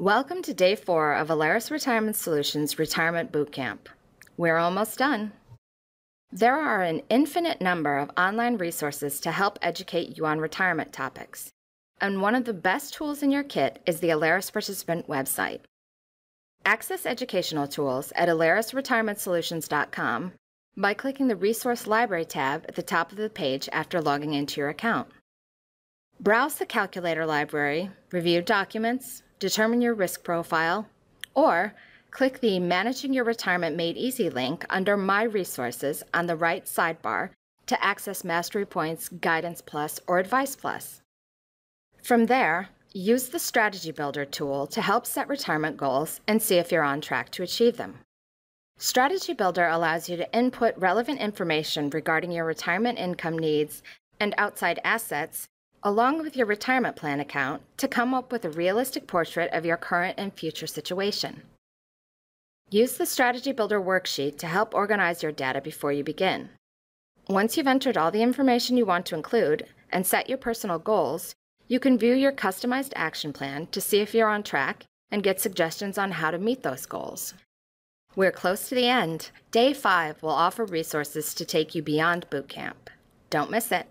Welcome to day four of Alaris Retirement Solutions Retirement Bootcamp. We're almost done. There are an infinite number of online resources to help educate you on retirement topics, and one of the best tools in your kit is the Alaris Participant website. Access educational tools at alarisretirementsolutions.com by clicking the Resource Library tab at the top of the page after logging into your account. Browse the Calculator Library, review documents, determine your risk profile, or click the Managing Your Retirement Made Easy link under My Resources on the right sidebar to access Mastery Point's Guidance Plus or Advice Plus. From there, use the Strategy Builder tool to help set retirement goals and see if you're on track to achieve them. Strategy Builder allows you to input relevant information regarding your retirement income needs and outside assets along with your retirement plan account, to come up with a realistic portrait of your current and future situation. Use the Strategy Builder worksheet to help organize your data before you begin. Once you've entered all the information you want to include and set your personal goals, you can view your customized action plan to see if you're on track and get suggestions on how to meet those goals. We're close to the end. Day 5 will offer resources to take you beyond boot camp. Don't miss it.